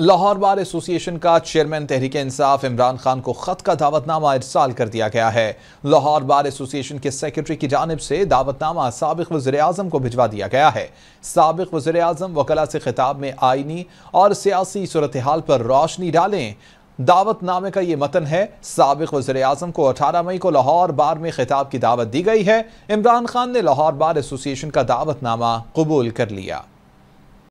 Lahore bar association का chairman Tehreek Insaf Imran Khan को ख़त का दावतनामा इरसाल कर दिया गया है लाहौर बार एसोसिएशन के सेक्रेटरी की जानब से दावतनामा सबक वजर अजम को भिजवा दिया गया है सबक वजर अजम वकला से खिताब में आइनी और सियासी सूरत हाल पर रोशनी डालें दावतनामे का ये मतन है सबक वजर अजम को अठारह मई को लाहौर बार में खिताब की दावत दी गई है इमरान खान ने लाहौर बार एसोसिएशन का दावतनामा कबूल कर लिया